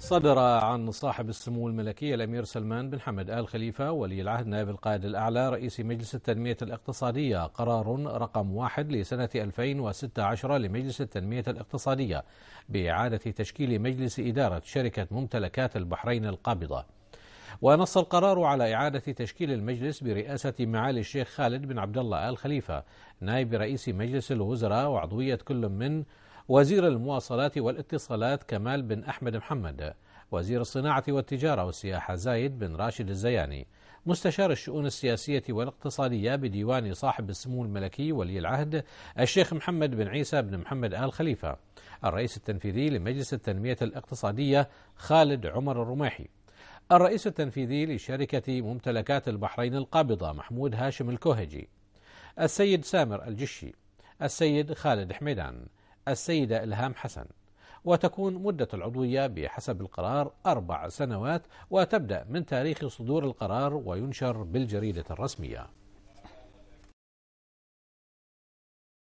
صدر عن صاحب السمو الملكي الأمير سلمان بن حمد آل خليفة ولي العهد نائب القائد الأعلى رئيس مجلس التنمية الاقتصادية قرار رقم واحد لسنة 2016 لمجلس التنمية الاقتصادية بإعادة تشكيل مجلس إدارة شركة ممتلكات البحرين القابضة ونص القرار على إعادة تشكيل المجلس برئاسة معالي الشيخ خالد بن عبد الله آل خليفة نائب رئيس مجلس الوزراء وعضوية كل من وزير المواصلات والاتصالات كمال بن أحمد محمد وزير الصناعة والتجارة والسياحة زايد بن راشد الزياني مستشار الشؤون السياسية والاقتصادية بديوان صاحب السمو الملكي ولي العهد الشيخ محمد بن عيسى بن محمد آل خليفة الرئيس التنفيذي لمجلس التنمية الاقتصادية خالد عمر الرميحي الرئيس التنفيذي لشركة ممتلكات البحرين القابضة محمود هاشم الكوهجي السيد سامر الجشي السيد خالد حميدان السيدة إلهام حسن وتكون مدة العضوية بحسب القرار أربع سنوات وتبدأ من تاريخ صدور القرار وينشر بالجريدة الرسمية